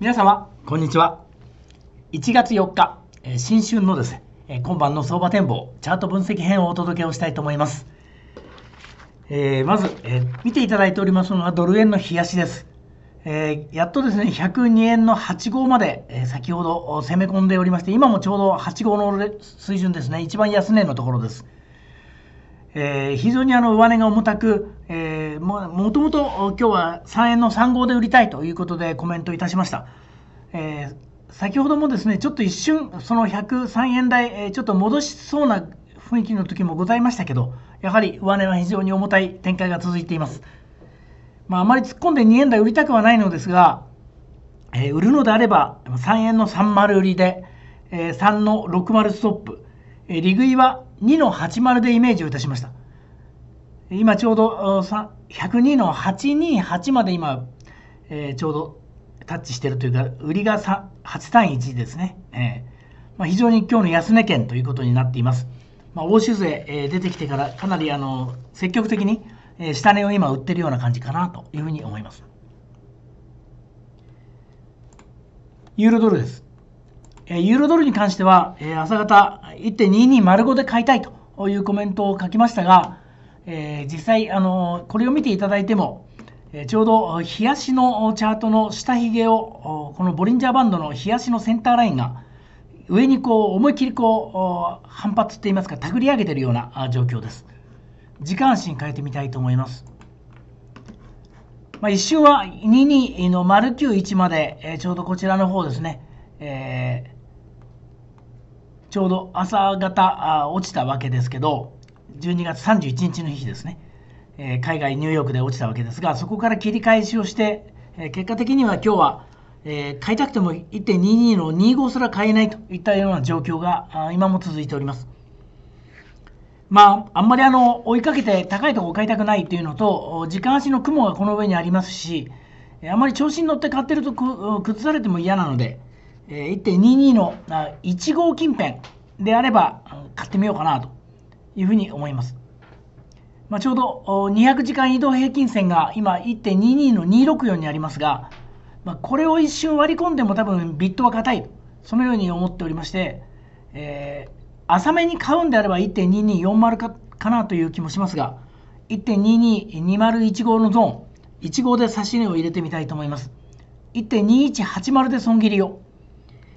皆様、こんにちは。1月4日、えー、新春のですね、えー、今晩の相場展望、チャート分析編をお届けをしたいと思います。えー、まず、え見ていただいておりますのはドル円の冷やしです。えやっとですね、102円の8号まで、え先ほど攻め込んでおりまして、今もちょうど8号の水準ですね、一番安値のところです。えー、非常にあの上値が重たく、えー、ももともと今日は3円の3号で売りたいということでコメントいたしました。えー、先ほどもですねちょっと一瞬、その103円台、えちょっと戻しそうな雰囲気の時もございましたけど、やはり上値は非常に重たい展開が続いています。まあ、あまり突っ込んで2円台売りたくはないのですが、え売るのであれば3円の30売りで、え3の60ストップ、え利食いは2の80でイメージをいたしました。今ちょうど102の828まで今、えー、ちょうどタッチしてるというか、売りが8単1ですね。えー、まあ、非常に今日の安値圏ということになっています。まあ、欧州勢、えー、出てきてからかなりあの積極的に、え下値を今売ってるような感じかなというふうに思います。ユーロドルです。えユーロドルに関しては、え朝方1.2205で買いたいというコメントを書きましたが、え実際、あのこれを見ていただいても、えちょうど冷やしのチャートの下髭げをこのボリンジャーバンドの冷やしのセンターラインが上にこう思いっきりこう反発っていいますか手繰り上げてるような状況です時間足に変えてみたいと思います、まあ、一瞬は22の丸91まで、えちょうどこちらの方ですね、えちょうど朝方あ落ちたわけですけど12月31日の日ですね、えー、海外ニューヨークで落ちたわけですがそこから切り返しをして、えー、結果的には今日は、えー、買いたくても1.22の25すら買えないといったような状況があ今も続いております。まあ、あんまりあの追いかけて高いところを買いたくないというのと時間足の雲がこの上にありますしあんまり調子に乗って買ってると崩されても嫌なので。1.22の1号近辺であれば買ってみようかなというふうに思います。まあ、ちょうど200時間移動平均線が今1.22の264にありますが、まあ、これを一瞬割り込んでも多分ビットは硬いそのように思っておりまして、えー、浅めに買うんであれば1.2240かかなという気もしますが1 2 2 2 0 1号のゾーン1号で指し値を入れてみたいと思います1.2180で損切りを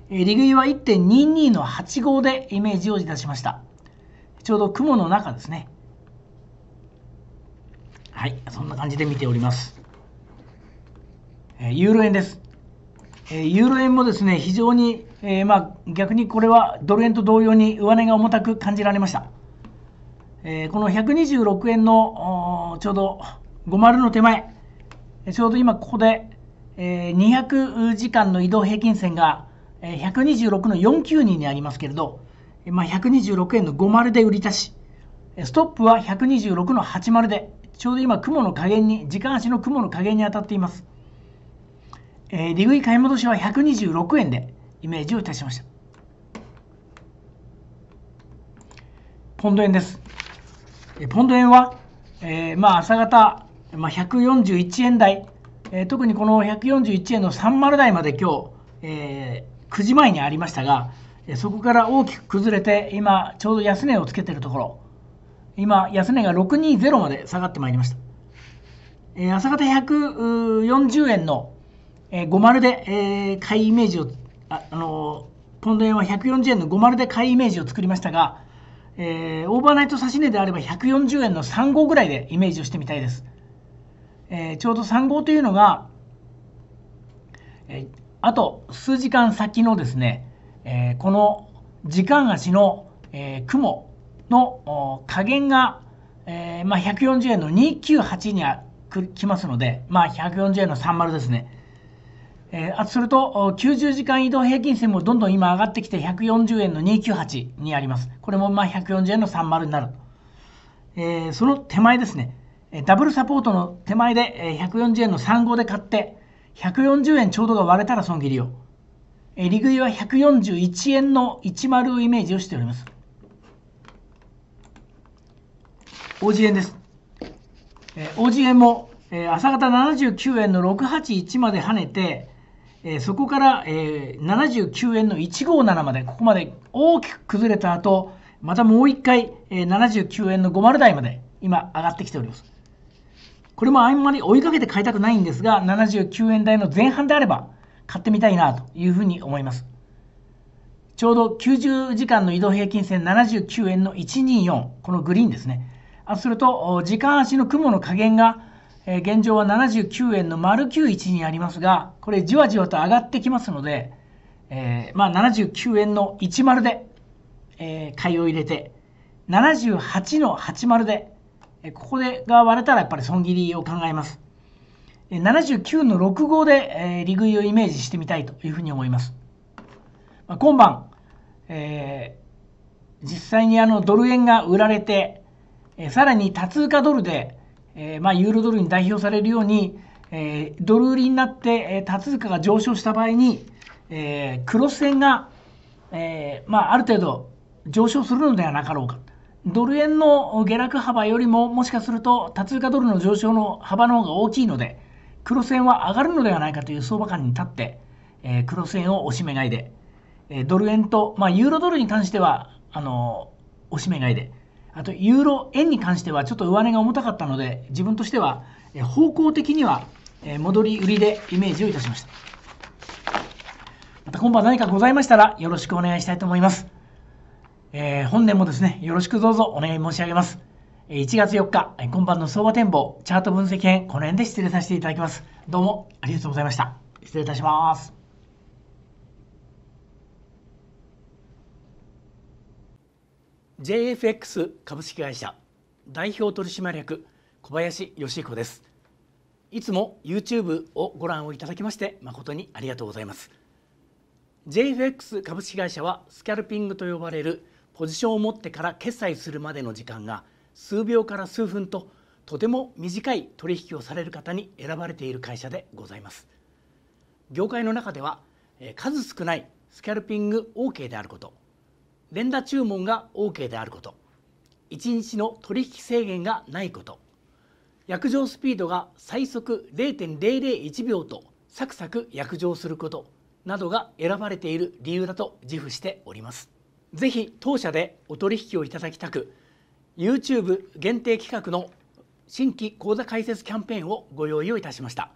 利食いは1.22の8号でイメージを出しましたちょうど雲の中ですねはいそんな感じで見ておりますユーロ円ですユーロ円もですね非常に、えー、まあ、逆にこれはドル円と同様に上値が重たく感じられました、えー、この126円のちょうど50の手前ちょうど今ここで、えー、200時間の移動平均線がえー、126の49人にありますけれど、まあ、126円の50で売り足し、ストップは126の80で、ちょうど今、雲の加減に、時間足の雲の加減に当たっています。えー、利食い買い戻しは126円でイメージをいたしました。ポンド円です。えポンド円は、えー、まあ朝方、まあ、141円台、えー、特にこの141円の30台まで今日、えー、9時前にありましたが、そこから大きく崩れて、今、ちょうど安値をつけてるところ、今、安値が620まで下がってまいりました。え朝方140円の、えー、50で、え買いイメージを、あ、あのポンド円は140円の50で買いイメージを作りましたが、えー、オーバーナイト指値であれば140円の35ぐらいでイメージをしてみたいです。えー、ちょうど35というのが、えーあと数時間先のですね、えー、この時間足の、えー、雲の加減が、えー、まあ、140円の298にあ来ますので、まあ、140円の30ですね。えー、すると90時間移動平均線もどんどん今上がってきて140円の298にあります。これもまあ140円の30になる。えー、その手前ですね、ダブルサポートの手前で140円の35で買って、140円ちょうどが割れたら損切りを。え利食いは141円の1丸をイメージをしております。王子円です。え王子円も、え朝方79円の681まで跳ねて、えそこから、え79円の157まで、ここまで大きく崩れた後、またもう一回、え79円の50台まで今上がってきております。これもあんまり追いかけて買いたくないんですが、79円台の前半であれば買ってみたいなというふうに思います。ちょうど90時間の移動平均線79円の124、このグリーンですね。あすると、時間足の雲の加減が、え現状は79円の丸91にありますが、これじわじわと上がってきますので、えー、まあ、79円の10で、えー、買いを入れて、78の80で、ここでが割れたらやっぱり損切りを考えます。79の6号で、えー、利食いをイメージしてみたいというふうに思います。まあ、今晩、えー、実際にあのドル円が売られて、えー、さらに多通貨ドルで、えー、まあ、ユーロドルに代表されるように、えドル売りになって、え多通貨が上昇した場合に、えクロス円が、えまあ、ある程度上昇するのではなかろうか。ドル円の下落幅よりももしかすると多通貨ドルの上昇の幅の方が大きいので黒線は上がるのではないかという相場感に立って、えー、黒線を押し目買いで、えー、ドル円と、まあ、ユーロドルに関してはあのー、押し目買いであとユーロ円に関してはちょっと上値が重たかったので自分としては、え方向的には、え戻り売りでイメージをいたしましたまた今晩何かございましたらよろしくお願いしたいと思いますえー、本年もですね、よろしくどうぞお願い申し上げます。1月4日、今晩の相場展望、チャート分析編、この辺で失礼させていただきます。どうもありがとうございました。失礼いたします。JFX 株式会社代表取締役小林義彦です。いつも YouTube をご覧をいただきまして誠にありがとうございます。JFX 株式会社はスキャルピングと呼ばれるポジションを持ってから決済するまでの時間が数秒から数分ととても短い取引をされる方に選ばれている会社でございます業界の中では数少ないスキャルピング OK であること連打注文が OK であること1日の取引制限がないこと約定スピードが最速0.001秒とサクサク約定することなどが選ばれている理由だと自負しておりますぜひ当社でお取引をいただきたく YouTube 限定企画の新規口座開設キャンペーンをご用意をいたしました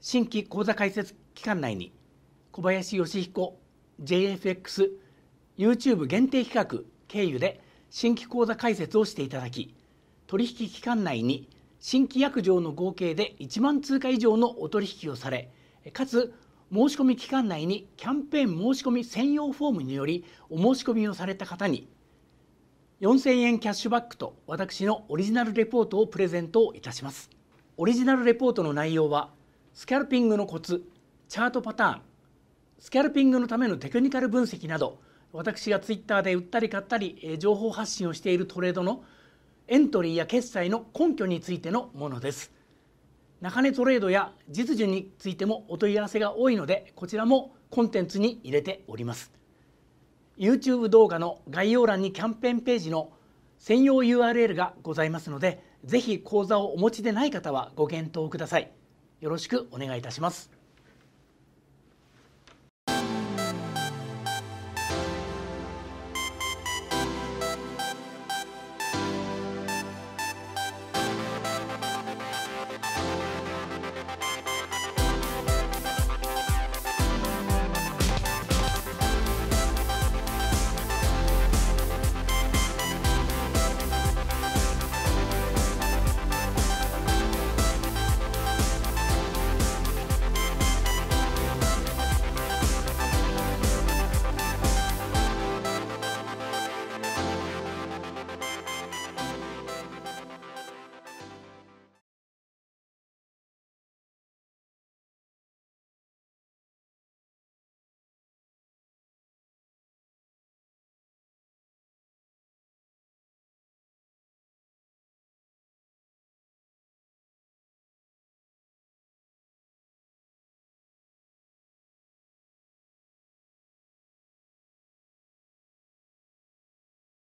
新規口座開設期間内に小林義彦 JFX YouTube 限定企画経由で新規口座開設をしていただき取引期間内に新規約定の合計で1万通貨以上のお取引をされかつ申し込み期間内にキャンペーン申し込み専用フォームによりお申し込みをされた方に4000円キャッシュバックと私のオリジナルレポートをプレゼントいたしますオリジナルレポートの内容はスキャルピングのコツチャートパターンスキャルピングのためのテクニカル分析など私が twitter で売ったり買ったり情報発信をしているトレードのエントリーや決済の根拠についてのものです中根トレードや実需についてもお問い合わせが多いのでこちらもコンテンツに入れております YouTube 動画の概要欄にキャンペーンページの専用 URL がございますのでぜひ口座をお持ちでない方はご検討くださいよろしくお願いいたします